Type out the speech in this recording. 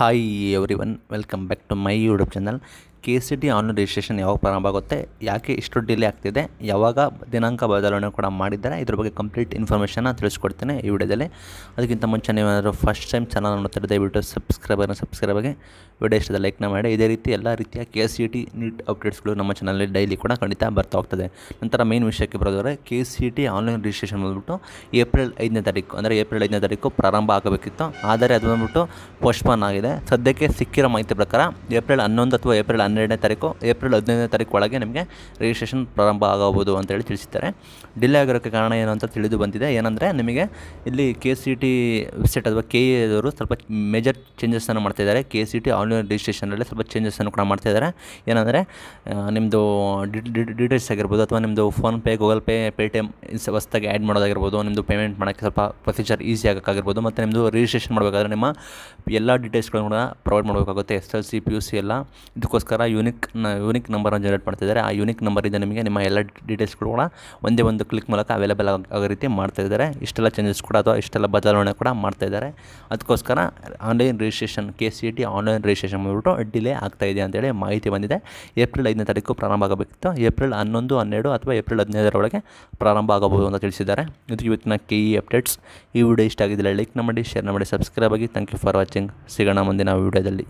hi everyone welcome back to my youtube channel K C D online registration ಯಾವಾಗ ಪ್ರಾರಂಭ ಆಗುತ್ತೆ ಯಾಕೆ ಇಷ್ಟು ಡಿಲೇ ಆಗ್ತಿದೆ ಯಾವಾಗ ದಿನಾಂಕ ಬದಲಾವಣೆ ಕೂಡ ಮಾಡಿದ್ದಾರೆ ಇದ್ರ ಬಗ್ಗೆ ಕಂಪ್ಲೀಟ್ ಇನ್ಫಾರ್ಮೇಷನ್ನ ತಿಳಿಸ್ಕೊಡ್ತೇನೆ ಈ ವಿಡಿಯೋದಲ್ಲಿ ಅದಕ್ಕಿಂತ ಮುಂಚೆ ನೀವೇನಾದರೂ ಫಸ್ಟ್ ಟೈಮ್ ಚಾನಲ್ ನೋಡ್ತಾರೆ ದಯವಿಟ್ಟು ಸಬ್ಸ್ಕ್ರೈಬರ್ನ ಸಬ್ಸ್ಕ್ರೈಬರ್ಗೆ ವಿಡಿಯೋ ಇಷ್ಟದ ಲೈಕ್ನ ಮಾಡಿ ಇದೇ ರೀತಿ ಎಲ್ಲ ರೀತಿಯ ಕೆ ಸಿ ಟಿ ನೀಟ್ ಅಪ್ಡೇಟ್ಸ್ಗಳು ನಮ್ಮ ಚಾನಲಲ್ಲಿ ಡೈಲಿ ಕೂಡ ಖಂಡಿತ ಬರ್ತಾ ಹೋಗ್ತದೆ ನಂತರ ಮೇನ್ ವಿಷಯಕ್ಕೆ ಬರೋದಾದರೆ K C T online registration ಬಂದುಬಿಟ್ಟು ಏಪ್ರಿಲ್ ಐದನೇ ತಾರೀಕು ಅಂದರೆ ಏಪ್ರಿಲ್ ಐದನೇ ತಾರೀಕು ಪ್ರಾರಂಭ ಆಗಬೇಕಿತ್ತು ಆದರೆ ಅದು ಬಂದುಬಿಟ್ಟು ಪೋಸ್ಟ್ಪೋನ್ ಆಗಿದೆ ಸದ್ಯಕ್ಕೆ ಸಿಕ್ಕಿರೋ ಮಾಹಿತಿ ಪ್ರಕಾರ ಏಪ್ರಿಲ್ ಹನ್ನೊಂದು ಅಥವಾ ಏಪ್ರಿಲ್ ಹನ್ನೆರಡು ಹನ್ನೆರಡನೇ ತಾರೀಕು ಏಪ್ರಿಲ್ ಹದಿನೈದನೇ ತಾರೀಕು ಒಳಗೆ ನಿಮಗೆ ರಿಜಿಸ್ಟ್ರೇಷನ್ ಪ್ರಾರಂಭ ಆಗಬಹುದು ಹೇಳಿ ತಿಳಿಸಿದ್ದಾರೆ ಡಿಲೇ ಆಗಿರೋಕ್ಕೆ ಕಾರಣ ಏನು ಅಂತ ತಿಳಿದು ಬಂದಿದೆ ಏನಂದರೆ ನಿಮಗೆ ಇಲ್ಲಿ ಕೆ ಸಿ ಟಿ ವೆಬ್ಸೈಟ್ ಅಥವಾ ಕೆ ಎವರು ಸ್ವಲ್ಪ ಮೇಜರ್ ಮಾಡ್ತಾ ಮಾಡ್ತಾಯಿದ್ದಾರೆ ಕೆ ಸಿ ಟಿ ಆನ್ಲೈನ್ ರಿಜಿಸ್ಟ್ರೇಷನಲ್ಲಿ ಸ್ವಲ್ಪ ಚೇಂಜಸನ್ನು ಕೂಡ ಇದ್ದಾರೆ ಏನಂದರೆ ನಿಮ್ಮದು ಡೀಟೇಲ್ಸ್ ಆಗಿರ್ಬೋದು ಅಥವಾ ನಿಮ್ಮದು ಫೋನ್ಪೇ ಗೂಗಲ್ ಪೇ ಪೇಟಿಎಮ್ ಹೊಸ್ದಾಗಿ ಆ್ಯಡ್ ಮಾಡೋದಾಗಿರ್ಬೋದು ನಿಮ್ಮದು ಪೇಮೆಂಟ್ ಮಾಡೋಕ್ಕೆ ಸ್ವಲ್ಪ ಪ್ರೊಸೀಜರ್ ಈಸಿ ಆಗೋಕ್ಕಾಗಿರ್ಬೋದು ಮತ್ತು ನಿಮ್ಮದು ರಿಜಿಸ್ಟ್ರೇಷನ್ ಮಾಡಬೇಕಾದ್ರೆ ನಿಮ್ಮ ಎಲ್ಲ ಡೀಟೇಲ್ಸ್ಗಳನ್ನು ಕೂಡ ಪ್ರೊವೈಡ್ ಮಾಡಬೇಕಾಗುತ್ತೆ S L C P U C ಎಲ್ಲ ಇದಕ್ಕೋಸ್ಕರ ಮುಖಾಂತರ ಯೂನಿಕ್ ಯೂನಿಕ್ ನಂಬರನ್ನು ಜನರೇಟ್ ಮಾಡ್ತಿದ್ದಾರೆ ಆ ಯೂನಿಕ್ ನಂಬರಿಂದ ನಿಮಗೆ ನಿಮ್ಮ ಎಲ್ಲ ಡೀಟೇಲ್ಸ್ ಕೂಡ ಒಂದೇ ಒಂದು ಕ್ಲಿಕ್ ಮೂಲಕ ಅವೈಲೇಬಲ್ ಆಗೋ ರೀತಿ ಮಾಡ್ತಾಯಿದ್ದಾರೆ ಇಷ್ಟೆಲ್ಲ ಚೇಂಜಸ್ ಕೂಡ ಅಥವಾ ಇಷ್ಟೆಲ್ಲ ಬದಲಾವಣೆ ಕೂಡ ಮಾಡ್ತಾ ಇದ್ದಾರೆ ಅದಕ್ಕೋಸ್ಕರ online registration K C T online registration ಮಾಡಿಬಿಟ್ಟು ಡಿಲೇ ಆಗ್ತಾಯಿದೆ ಅಂತೇಳಿ ಮಾಹಿತಿ ಬಂದಿದೆ ಏಪ್ರಿಲ್ ಐದನೇ ತಾರೀಕು ಪ್ರಾರಂಭ ಆಗಬೇಕಿತ್ತು ಏಪ್ರಿಲ್ ಹನ್ನೊಂದು ಹನ್ನೆರಡು ಅಥವಾ ಏಪ್ರಿಲ್ ಹದಿನೈದರೊಳಗೆ ಪ್ರಾರಂಭ ಆಗಬಹುದು ಅಂತ ತಿಳಿಸಿದ್ದಾರೆ ಇದು ಇವತ್ತಿನ ಕೆ ಇ ಅಪ್ಡೇಟ್ಸ್ ಈ ವಿಡಿಯೋ ಇಷ್ಟ ಆಗಿದ್ದರೆ ಲೈಕ್ ಮಾಡಿ ಶೇರ್ ಮಾಡಿ ಸಬ್ಸ್ಕ್ರೈಬ್ ಆಗಿ ಥ್ಯಾಂಕ್ ಯು ಫಾರ್ ವಾಚಿಂಗ್ ಸಿಗೋಣ ಮುಂದಿನ ವಿಡಿಯೋದಲ್ಲಿ